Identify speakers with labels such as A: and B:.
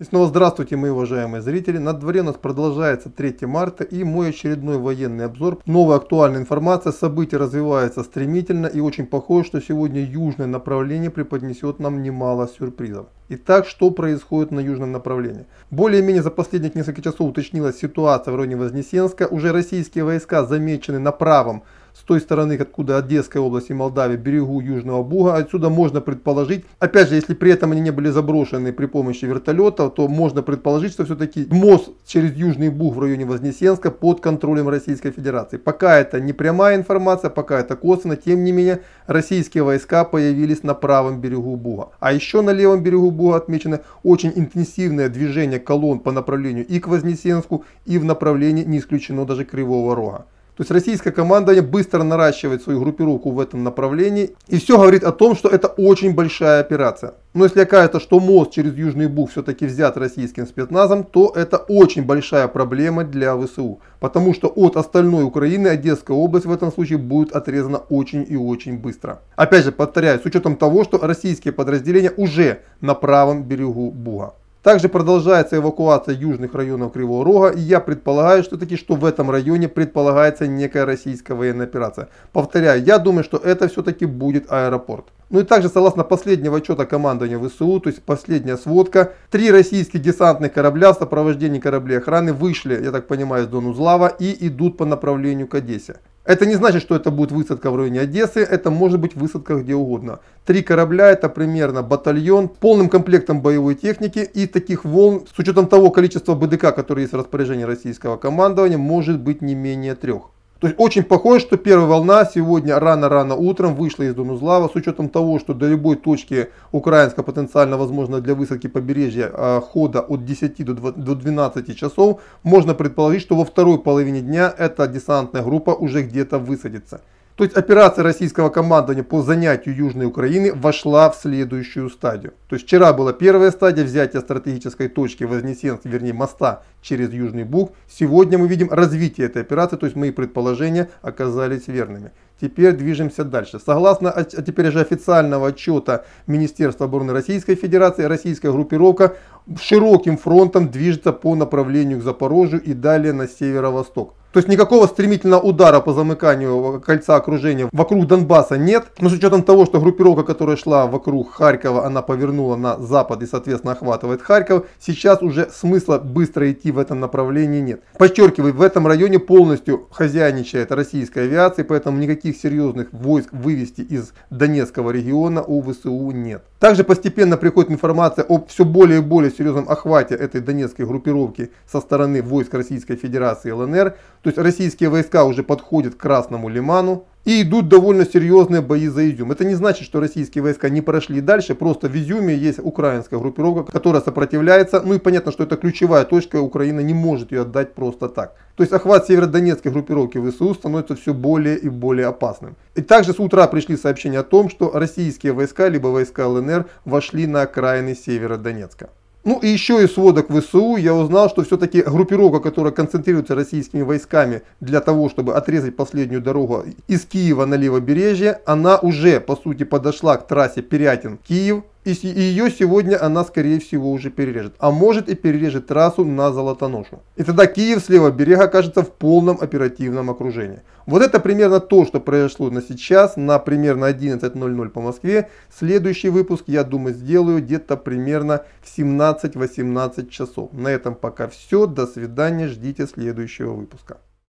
A: И снова здравствуйте, мои уважаемые зрители. На дворе у нас продолжается 3 марта и мой очередной военный обзор. Новая актуальная информация, события развиваются стремительно и очень похоже, что сегодня южное направление преподнесет нам немало сюрпризов. Итак, что происходит на южном направлении? Более-менее за последних несколько часов уточнилась ситуация в районе Вознесенска. Уже российские войска замечены на правом с той стороны, откуда Одесская область и Молдавия, берегу Южного Буга. Отсюда можно предположить, опять же, если при этом они не были заброшены при помощи вертолетов, то можно предположить, что все-таки мост через Южный Буг в районе Вознесенска под контролем Российской Федерации. Пока это не прямая информация, пока это косвенно, тем не менее, российские войска появились на правом берегу Буга. А еще на левом берегу Буга отмечено очень интенсивное движение колонн по направлению и к Вознесенску, и в направлении, не исключено даже Кривого Рога. То есть российское командование быстро наращивает свою группировку в этом направлении. И все говорит о том, что это очень большая операция. Но если окажется, что мост через Южный Буг все-таки взят российским спецназом, то это очень большая проблема для ВСУ. Потому что от остальной Украины Одесская область в этом случае будет отрезана очень и очень быстро. Опять же повторяю, с учетом того, что российские подразделения уже на правом берегу Буга. Также продолжается эвакуация южных районов Кривого Рога, и я предполагаю, что таки, что в этом районе предполагается некая российская военная операция. Повторяю, я думаю, что это все-таки будет аэропорт. Ну и также, согласно последнего отчета командования ВСУ, то есть последняя сводка, три российских десантных корабля в сопровождении кораблей охраны вышли, я так понимаю, из Донузлава и идут по направлению к Одессе. Это не значит, что это будет высадка в районе Одессы, это может быть высадка где угодно. Три корабля это примерно батальон полным комплектом боевой техники и таких волн, с учетом того количества БДК, которые есть в распоряжении российского командования, может быть не менее трех. То есть очень похоже, что первая волна сегодня рано-рано утром вышла из Донузлава, с учетом того, что до любой точки украинского потенциально возможно для высадки побережья а, хода от 10 до 12 часов, можно предположить, что во второй половине дня эта десантная группа уже где-то высадится. То есть операция российского командования по занятию Южной Украины вошла в следующую стадию. То есть вчера была первая стадия взятия стратегической точки Вознесенства, вернее моста через Южный Буг. Сегодня мы видим развитие этой операции, то есть мои предположения оказались верными. Теперь движемся дальше. Согласно а теперь же официального отчета Министерства обороны Российской Федерации, российская группировка широким фронтом движется по направлению к Запорожью и далее на северо-восток. То есть никакого стремительного удара по замыканию кольца окружения вокруг Донбасса нет. Но с учетом того, что группировка, которая шла вокруг Харькова, она повернула на запад и, соответственно, охватывает Харьков, сейчас уже смысла быстро идти в этом направлении нет. Подчеркиваю, в этом районе полностью хозяйничает российская авиация, поэтому никаких серьезных войск вывести из Донецкого региона у ВСУ нет. Также постепенно приходит информация о все более и более серьезном охвате этой донецкой группировки со стороны войск Российской Федерации ЛНР. То есть российские войска уже подходят к Красному Лиману. И идут довольно серьезные бои за Изюм. Это не значит, что российские войска не прошли дальше, просто в Изюме есть украинская группировка, которая сопротивляется. Ну и понятно, что это ключевая точка, Украина не может ее отдать просто так. То есть охват северодонецкой группировки ВСУ становится все более и более опасным. И также с утра пришли сообщения о том, что российские войска, либо войска ЛНР, вошли на окраины Донецка. Ну и еще из сводок ВСУ я узнал, что все-таки группировка, которая концентрируется российскими войсками для того, чтобы отрезать последнюю дорогу из Киева на левобережье, она уже по сути подошла к трассе Перятин-Киев, и ее сегодня она, скорее всего, уже перережет. А может и перережет трассу на Золотоножу. И тогда Киев с левого берега окажется в полном оперативном окружении. Вот это примерно то, что произошло на сейчас, на примерно 11.00 по Москве. Следующий выпуск, я думаю, сделаю где-то примерно в 17-18 часов. На этом пока все. До свидания. Ждите следующего выпуска.